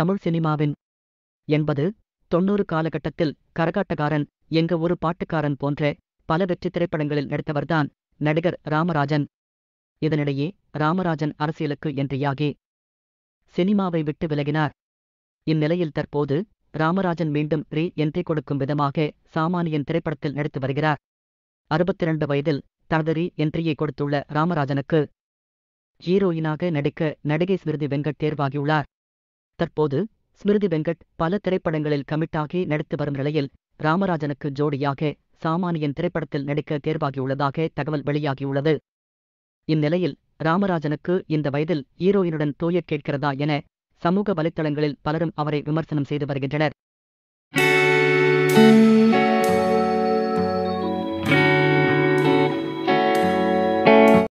தமிழ் சினிமாவின் என்பது தொன்னூறு காலகட்டத்தில் கரகாட்டக்காரன் எங்க ஒரு பாட்டுக்காரன் போன்ற பல வெற்றி திரைப்படங்களில் நடித்தவர்தான் நடிகர் ராமராஜன் இதனிடையே ராமராஜன் அரசியலுக்கு என்றியாகி சினிமாவை விட்டு விலகினார் இந்நிலையில் தற்போது ராமராஜன் மீண்டும் ரீ என்ட்ரி கொடுக்கும் விதமாக சாமானியன் திரைப்படத்தில் நடித்து வருகிறார் அறுபத்தி இரண்டு வயதில் தனது ரீ என்ட்ரியை கொடுத்துள்ள ராமராஜனுக்கு ஹீரோயினாக நடிக்க நடிகை விருது வெங்கட் தேர்வாகியுள்ளார் தற்போது ஸ்மிருதி வெங்கட் பல திரைப்படங்களில் கமிட்டாகி நடித்து வரும் நிலையில் ராமராஜனுக்கு ஜோடியாக சாமானியன் திரைப்படத்தில் நடிக்க தேர்வாகியுள்ளதாக தகவல் வெளியாகியுள்ளது இந்நிலையில் ராமராஜனுக்கு இந்த வயதில் ஹீரோயினுடன் தூய கேட்கிறதா என சமூக வலைத்தளங்களில் பலரும் அவரை விமர்சனம் செய்து வருகின்றனர்